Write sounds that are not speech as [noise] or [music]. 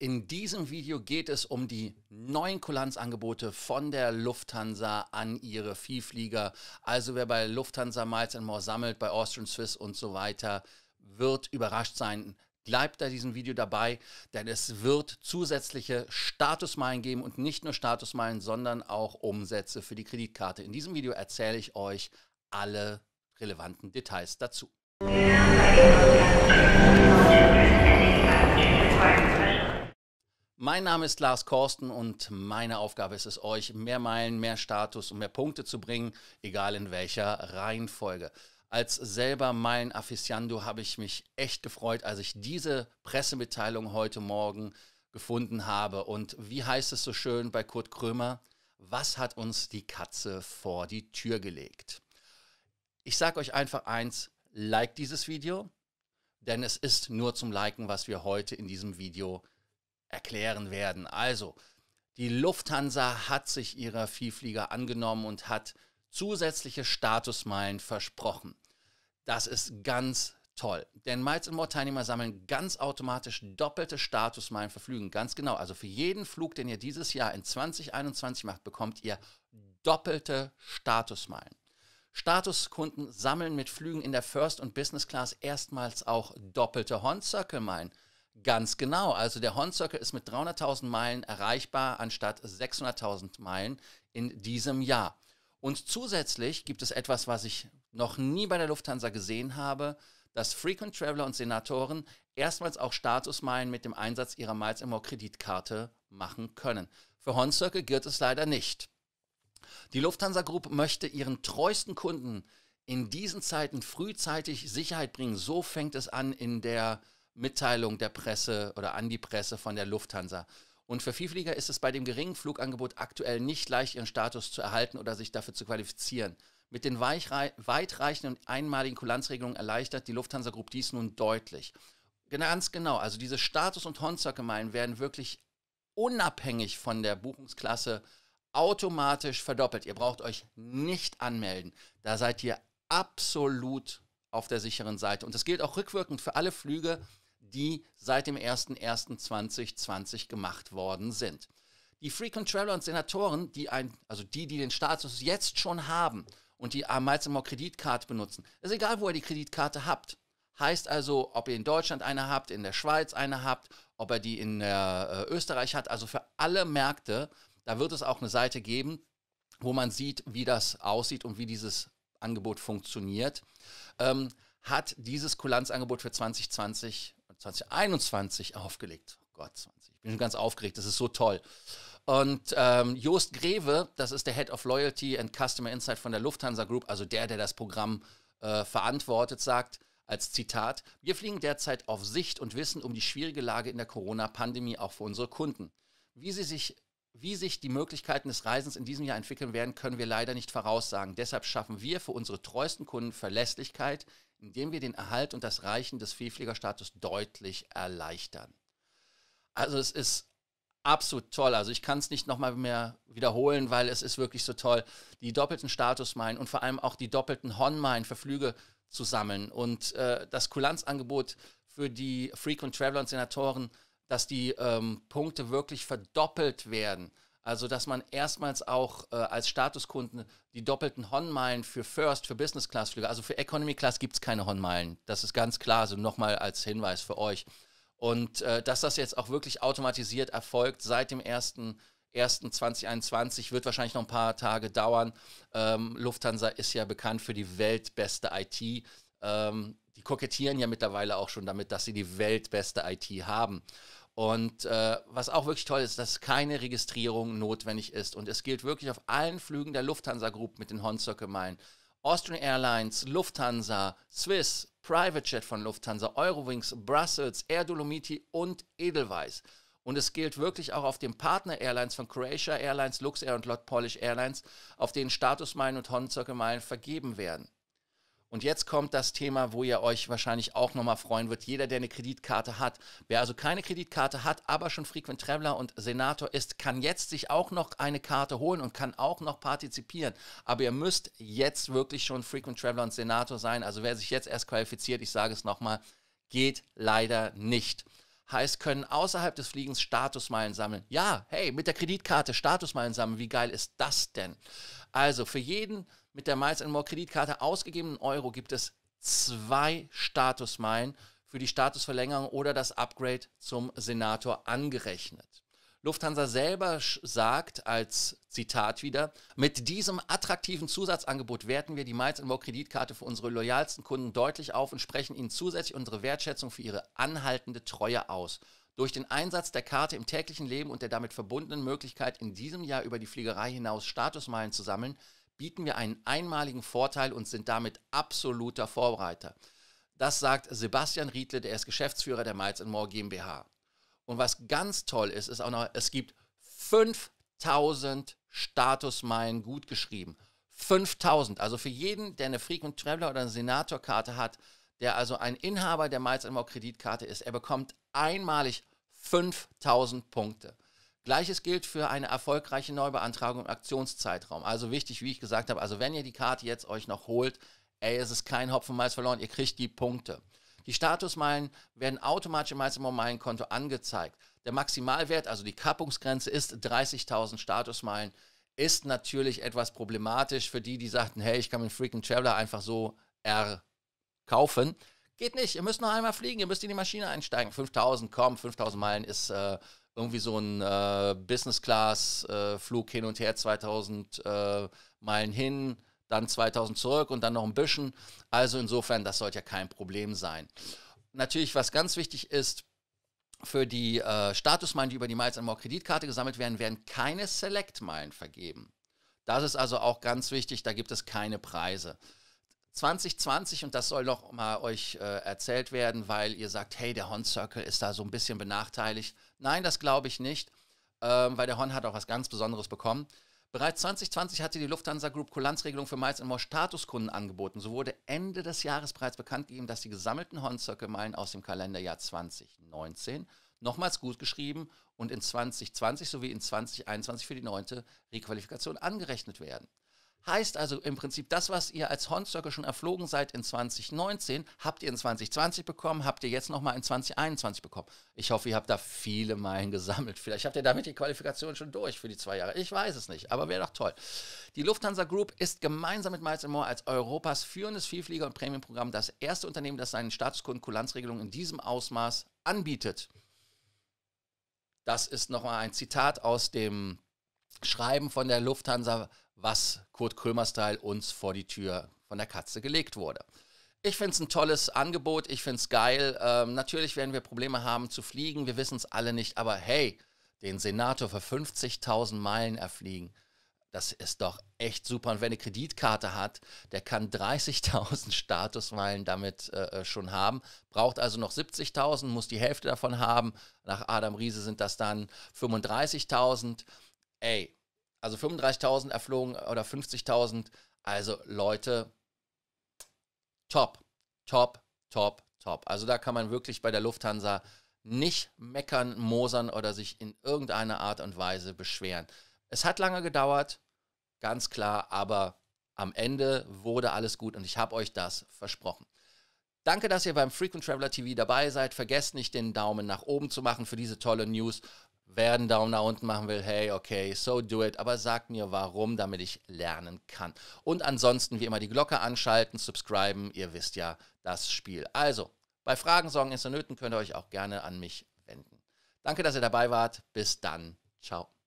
In diesem Video geht es um die neuen Kulanzangebote von der Lufthansa an ihre Vielflieger. Also wer bei Lufthansa Miles and More sammelt, bei Austrian Swiss und so weiter, wird überrascht sein. Bleibt bei diesem Video dabei, denn es wird zusätzliche Statusmeilen geben und nicht nur Statusmeilen, sondern auch Umsätze für die Kreditkarte. In diesem Video erzähle ich euch alle relevanten Details dazu. Ja. Mein Name ist Lars Korsten und meine Aufgabe ist es, euch mehr Meilen, mehr Status und mehr Punkte zu bringen, egal in welcher Reihenfolge. Als selber Meilenafficiando habe ich mich echt gefreut, als ich diese Pressemitteilung heute Morgen gefunden habe. Und wie heißt es so schön bei Kurt Krömer? Was hat uns die Katze vor die Tür gelegt? Ich sage euch einfach eins, like dieses Video, denn es ist nur zum Liken, was wir heute in diesem Video erklären werden. Also, die Lufthansa hat sich ihrer Vielflieger angenommen und hat zusätzliche Statusmeilen versprochen. Das ist ganz toll, denn Miles More Teilnehmer sammeln ganz automatisch doppelte Statusmeilen für Flügen. Ganz genau, also für jeden Flug, den ihr dieses Jahr in 2021 macht, bekommt ihr doppelte Statusmeilen. Statuskunden sammeln mit Flügen in der First und Business Class erstmals auch doppelte Horn Circle Meilen. Ganz genau. Also der Horn Circle ist mit 300.000 Meilen erreichbar anstatt 600.000 Meilen in diesem Jahr. Und zusätzlich gibt es etwas, was ich noch nie bei der Lufthansa gesehen habe, dass Frequent Traveler und Senatoren erstmals auch Statusmeilen mit dem Einsatz ihrer Miles More Kreditkarte machen können. Für Horn Circle gilt es leider nicht. Die Lufthansa Group möchte ihren treuesten Kunden in diesen Zeiten frühzeitig Sicherheit bringen. So fängt es an in der äh, Mitteilung der Presse oder an die Presse von der Lufthansa. Und für Vielflieger ist es bei dem geringen Flugangebot aktuell nicht leicht, ihren Status zu erhalten oder sich dafür zu qualifizieren. Mit den weitreichenden und einmaligen Kulanzregelungen erleichtert die Lufthansa Group dies nun deutlich. Ganz genau, also diese Status- und honzocke werden wirklich unabhängig von der Buchungsklasse automatisch verdoppelt. Ihr braucht euch nicht anmelden. Da seid ihr absolut auf der sicheren Seite. Und das gilt auch rückwirkend für alle Flüge, die seit dem 01.01.2020 gemacht worden sind. Die Frequent Controller und Senatoren, die ein, also die, die den Status jetzt schon haben und die meist immer Kreditkarte benutzen, ist egal, wo ihr die Kreditkarte habt. Heißt also, ob ihr in Deutschland eine habt, in der Schweiz eine habt, ob ihr die in äh, äh Österreich hat, also für alle Märkte, da wird es auch eine Seite geben, wo man sieht, wie das aussieht und wie dieses Angebot funktioniert. Ähm, hat dieses Kulanzangebot für 2020 2021 aufgelegt. Oh Gott, 20. Ich bin schon ganz aufgeregt, das ist so toll. Und ähm, Joost Greve, das ist der Head of Loyalty and Customer Insight von der Lufthansa Group, also der, der das Programm äh, verantwortet, sagt, als Zitat, wir fliegen derzeit auf Sicht und wissen um die schwierige Lage in der Corona-Pandemie auch für unsere Kunden. Wie sie sich wie sich die Möglichkeiten des Reisens in diesem Jahr entwickeln werden, können wir leider nicht voraussagen. Deshalb schaffen wir für unsere treuesten Kunden Verlässlichkeit, indem wir den Erhalt und das Reichen des Vielfliegerstatus deutlich erleichtern. Also es ist absolut toll. Also ich kann es nicht nochmal mehr wiederholen, weil es ist wirklich so toll, die doppelten Statusmeilen und vor allem auch die doppelten Honmeilen für Flüge zu sammeln und äh, das Kulanzangebot für die Frequent Traveler und Senatoren äh, dass die ähm, Punkte wirklich verdoppelt werden. Also, dass man erstmals auch äh, als Statuskunden die doppelten Honmeilen für First, für Business Class Flüge, also für Economy Class gibt es keine Honmeilen. Das ist ganz klar, so also nochmal als Hinweis für euch. Und äh, dass das jetzt auch wirklich automatisiert erfolgt seit dem 1.1.2021, wird wahrscheinlich noch ein paar Tage dauern. Ähm, Lufthansa ist ja bekannt für die weltbeste IT. Ähm, die kokettieren ja mittlerweile auch schon damit, dass sie die weltbeste IT haben. Und äh, was auch wirklich toll ist, dass keine Registrierung notwendig ist. Und es gilt wirklich auf allen Flügen der Lufthansa Group mit den Horn Circle Austrian Airlines, Lufthansa, Swiss, Private Jet von Lufthansa, Eurowings, Brussels, Air Dolomiti und Edelweiss. Und es gilt wirklich auch auf den Partner Airlines von Croatia Airlines, Luxair und Lot Polish Airlines, auf denen Statusmeilen und Horn Circle vergeben werden. Und jetzt kommt das Thema, wo ihr euch wahrscheinlich auch nochmal freuen wird. Jeder, der eine Kreditkarte hat. Wer also keine Kreditkarte hat, aber schon Frequent Traveler und Senator ist, kann jetzt sich auch noch eine Karte holen und kann auch noch partizipieren. Aber ihr müsst jetzt wirklich schon Frequent Traveler und Senator sein. Also wer sich jetzt erst qualifiziert, ich sage es nochmal, geht leider nicht heißt, können außerhalb des Fliegens Statusmeilen sammeln. Ja, hey, mit der Kreditkarte Statusmeilen sammeln, wie geil ist das denn? Also für jeden mit der Miles More Kreditkarte ausgegebenen Euro gibt es zwei Statusmeilen für die Statusverlängerung oder das Upgrade zum Senator angerechnet. Lufthansa selber sagt als Zitat wieder, mit diesem attraktiven Zusatzangebot werten wir die Miles More Kreditkarte für unsere loyalsten Kunden deutlich auf und sprechen ihnen zusätzlich unsere Wertschätzung für ihre anhaltende Treue aus. Durch den Einsatz der Karte im täglichen Leben und der damit verbundenen Möglichkeit, in diesem Jahr über die Fliegerei hinaus Statusmeilen zu sammeln, bieten wir einen einmaligen Vorteil und sind damit absoluter Vorreiter. Das sagt Sebastian Riedle, der ist Geschäftsführer der Miles More GmbH. Und was ganz toll ist, ist auch noch, es gibt 5000 Statusmeilen gut geschrieben. 5000, also für jeden, der eine Frequent Traveler oder eine Senatorkarte hat, der also ein Inhaber der Miles More Kreditkarte ist, er bekommt einmalig 5000 Punkte. Gleiches gilt für eine erfolgreiche Neubeantragung im Aktionszeitraum. Also wichtig, wie ich gesagt habe, also wenn ihr die Karte jetzt euch noch holt, ey, es ist kein Hopfen Mais verloren, ihr kriegt die Punkte. Die Statusmeilen werden automatisch im Meistermeilenkonto angezeigt. Der Maximalwert, also die Kappungsgrenze, ist 30.000 Statusmeilen. Ist natürlich etwas problematisch für die, die sagten, hey, ich kann mir einen freaking Traveler einfach so erkaufen. Geht nicht, ihr müsst noch einmal fliegen, ihr müsst in die Maschine einsteigen. 5000, komm, 5000 Meilen ist äh, irgendwie so ein äh, Business-Class-Flug äh, hin und her, 2000 äh, Meilen hin, dann 2000 zurück und dann noch ein bisschen. Also insofern, das sollte ja kein Problem sein. Natürlich, was ganz wichtig ist, für die äh, Statusmeilen, die über die Miles and More Kreditkarte gesammelt werden, werden keine Select-Meilen vergeben. Das ist also auch ganz wichtig, da gibt es keine Preise. 2020, und das soll noch mal euch äh, erzählt werden, weil ihr sagt, hey, der Horn Circle ist da so ein bisschen benachteiligt. Nein, das glaube ich nicht, ähm, weil der Horn hat auch was ganz Besonderes bekommen. Bereits 2020 hatte die Lufthansa Group Kulanzregelung für Miles and More Statuskunden angeboten. So wurde Ende des Jahres bereits bekannt gegeben, dass die gesammelten Horn Circle Meilen aus dem Kalenderjahr 2019 nochmals gutgeschrieben und in 2020 sowie in 2021 für die neunte Requalifikation angerechnet werden. Heißt also im Prinzip, das, was ihr als Hornstöcke schon erflogen seid in 2019, habt ihr in 2020 bekommen, habt ihr jetzt nochmal in 2021 bekommen. Ich hoffe, ihr habt da viele Meilen [laughs] gesammelt. Vielleicht habt ihr damit die Qualifikation schon durch für die zwei Jahre. Ich weiß es nicht, aber wäre doch toll. Die Lufthansa Group ist gemeinsam mit Miles Moore als Europas führendes Vielflieger- und Prämienprogramm das erste Unternehmen, das seinen Statusquo Kulanzregelungen in diesem Ausmaß anbietet. Das ist nochmal ein Zitat aus dem Schreiben von der Lufthansa was Kurt Krömer-Style uns vor die Tür von der Katze gelegt wurde. Ich finde es ein tolles Angebot, ich finde es geil. Ähm, natürlich werden wir Probleme haben zu fliegen, wir wissen es alle nicht, aber hey, den Senator für 50.000 Meilen erfliegen, das ist doch echt super. Und wer eine Kreditkarte hat, der kann 30.000 [laughs] Statusmeilen damit äh, äh, schon haben, braucht also noch 70.000, muss die Hälfte davon haben. Nach Adam Riese sind das dann 35.000. Ey, also 35.000 erflogen oder 50.000. Also Leute, top, top, top, top. Also da kann man wirklich bei der Lufthansa nicht meckern, mosern oder sich in irgendeiner Art und Weise beschweren. Es hat lange gedauert, ganz klar, aber am Ende wurde alles gut und ich habe euch das versprochen. Danke, dass ihr beim Frequent Traveler TV dabei seid. Vergesst nicht, den Daumen nach oben zu machen für diese tolle News wer einen Daumen nach unten machen will, hey, okay, so do it, aber sag mir warum, damit ich lernen kann. Und ansonsten wie immer die Glocke anschalten, subscriben, ihr wisst ja das Spiel. Also, bei Fragen, Sorgen, Nöten könnt ihr euch auch gerne an mich wenden. Danke, dass ihr dabei wart. Bis dann. Ciao.